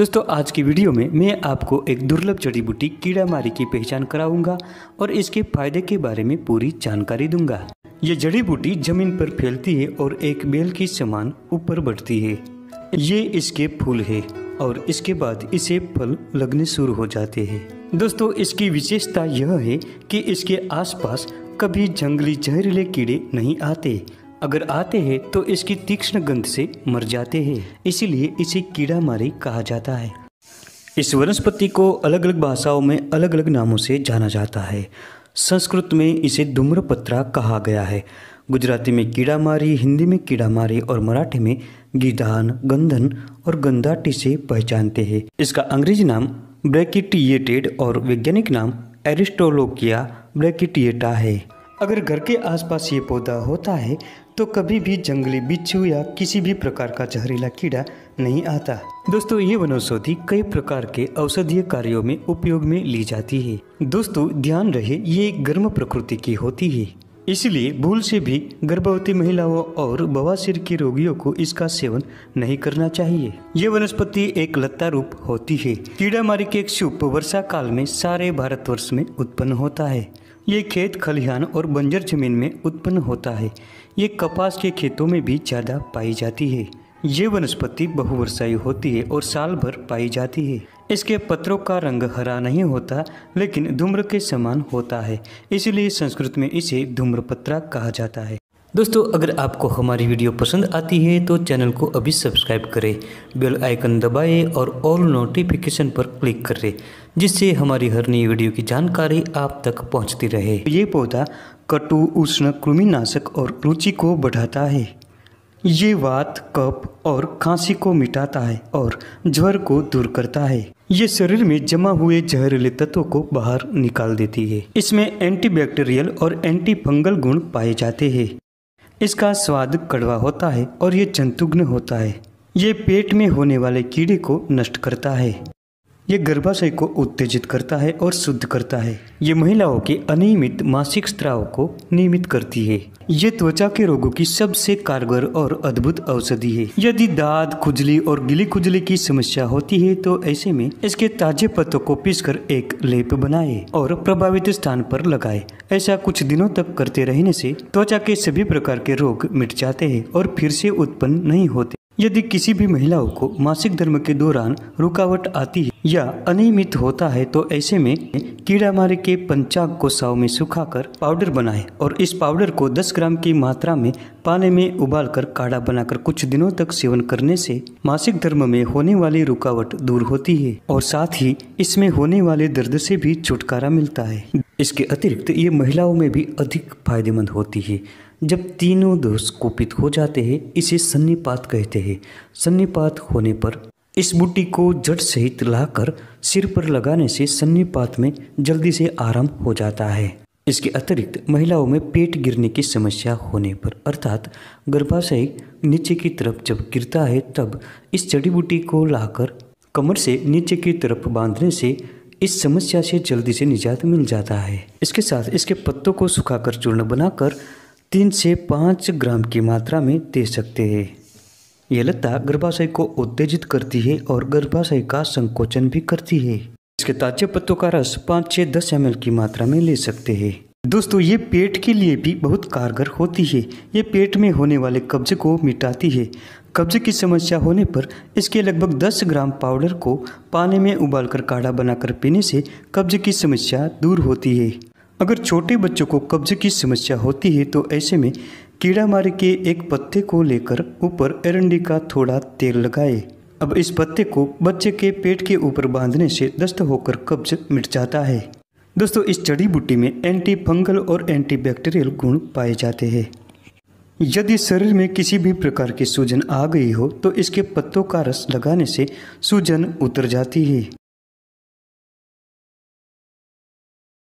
दोस्तों आज की वीडियो में मैं आपको एक दुर्लभ जड़ी बूटी कीड़ा मारी की पहचान कराऊंगा और इसके फायदे के बारे में पूरी जानकारी दूंगा ये जड़ी बूटी जमीन पर फैलती है और एक बेल की समान ऊपर बढ़ती है ये इसके फूल है और इसके बाद इसे फल लगने शुरू हो जाते हैं दोस्तों इसकी विशेषता यह है कि इसके आसपास कभी जंगली जहरीले कीड़े नहीं आते अगर आते हैं तो इसकी तीक्ष्ण गंध से मर जाते हैं इसीलिए इसे कीड़ा मारी कहा जाता है इस वनस्पति को अलग अलग भाषाओं में अलग अलग नामों से जाना जाता है संस्कृत में इसे धूम्रपत्रा कहा गया है गुजराती में कीड़ा मारी हिंदी में कीड़ा मारी और मराठी में गिधान गंधन और गंधाटी से पहचानते हैं इसका अंग्रेजी नाम ब्रैकिटिएटेड और वैज्ञानिक नाम एरिस्टोलोकिया ब्रैकिटिएटा है अगर घर के आसपास ये पौधा होता है तो कभी भी जंगली बिच्छू या किसी भी प्रकार का जहरीला कीड़ा नहीं आता दोस्तों ये वनौषधि कई प्रकार के औषधीय कार्यों में उपयोग में ली जाती है दोस्तों ध्यान रहे ये गर्म प्रकृति की होती है इसलिए भूल से भी गर्भवती महिलाओं और बवासीर के रोगियों को इसका सेवन नहीं करना चाहिए ये वनस्पति एक लता रूप होती है कीड़ा मारी के शुभ वर्षा काल में सारे भारतवर्ष में उत्पन्न होता है ये खेत खलिहान और बंजर जमीन में उत्पन्न होता है ये कपास के खेतों में भी ज़्यादा पाई जाती है ये वनस्पति बहुवर्षायी होती है और साल भर पाई जाती है इसके पत्रों का रंग हरा नहीं होता लेकिन धूम्र के समान होता है इसलिए संस्कृत में इसे धूम्रपत्रा कहा जाता है दोस्तों अगर आपको हमारी वीडियो पसंद आती है तो चैनल को अभी सब्सक्राइब करें बेल आइकन दबाएं और ऑल नोटिफिकेशन पर क्लिक करें जिससे हमारी हर नई वीडियो की जानकारी आप तक पहुंचती रहे ये पौधा कटु उष्ण कृमिनाशक और रुचि को बढ़ाता है ये वात कप और खांसी को मिटाता है और ज्वर को दूर करता है ये शरीर में जमा हुए जहरीले तत्वों को बाहर निकाल देती है इसमें एंटीबैक्टीरियल और एंटी फंगल गुण पाए जाते हैं इसका स्वाद कड़वा होता है और ये जंतुघ्न होता है ये पेट में होने वाले कीड़े को नष्ट करता है ये गर्भाशय को उत्तेजित करता है और शुद्ध करता है ये महिलाओं के अनियमित मासिक स्त्राव को नियमित करती है ये त्वचा के रोगों की सबसे कारगर और अद्भुत औषधि है यदि दाद खुजली और गिली खुजली की समस्या होती है तो ऐसे में इसके ताजे पत्तों को पीसकर एक लेप बनाए और प्रभावित स्थान पर लगाए ऐसा कुछ दिनों तक करते रहने से त्वचा के सभी प्रकार के रोग मिट जाते हैं और फिर से उत्पन्न नहीं होते यदि किसी भी महिलाओं को मासिक धर्म के दौरान रुकावट आती है या अनियमित होता है तो ऐसे में कीड़ा मारे के पंचाग को साव में सुखाकर पाउडर बनाएं और इस पाउडर को 10 ग्राम की मात्रा में पानी में उबालकर काढ़ा बनाकर कुछ दिनों तक सेवन करने से मासिक धर्म में होने वाली रुकावट दूर होती है और साथ ही इसमें होने वाले दर्द से भी छुटकारा मिलता है इसके अतिरिक्त ये महिलाओं में भी अधिक फायदेमंद होती है जब तीनों दोष कुपित हो जाते हैं इसे सन्निपात कहते हैं सन्निपात होने पर इस बूटी को जड़ सहित लाकर सिर पर लगाने से सन्निपात में जल्दी से आराम हो जाता है इसके अतिरिक्त महिलाओं में पेट गिरने की समस्या होने पर अर्थात गर्भाशय नीचे की तरफ जब गिरता है तब इस जड़ी बूटी को लाकर कमर से नीचे की तरफ बांधने से इस समस्या से जल्दी से निजात मिल जाता है इसके साथ इसके पत्तों को सुखाकर चूर्ण बनाकर तीन से पाँच ग्राम की मात्रा में दे सकते हैं यह लता गर्भाशय को उत्तेजित करती है और गर्भाशय का संकोचन भी करती है इसके ताजे पत्तों का रस पाँच छः दस एम की मात्रा में ले सकते हैं दोस्तों ये पेट के लिए भी बहुत कारगर होती है ये पेट में होने वाले कब्ज को मिटाती है कब्ज की समस्या होने पर इसके लगभग 10 ग्राम पाउडर को पानी में उबालकर काढ़ा बनाकर पीने से कब्जे की समस्या दूर होती है अगर छोटे बच्चों को कब्ज की समस्या होती है तो ऐसे में कीड़ा मारे के एक पत्ते को लेकर ऊपर एरंडी का थोड़ा तेल लगाए अब इस पत्ते को बच्चे के पेट के ऊपर बांधने से दस्त होकर कब्ज मिट जाता है दोस्तों इस जड़ी बूटी में एंटी फंगल और एंटी बैक्टीरियल गुण पाए जाते हैं यदि शरीर में किसी भी प्रकार की सूजन आ गई हो तो इसके पत्तों का रस लगाने से सूजन उतर जाती है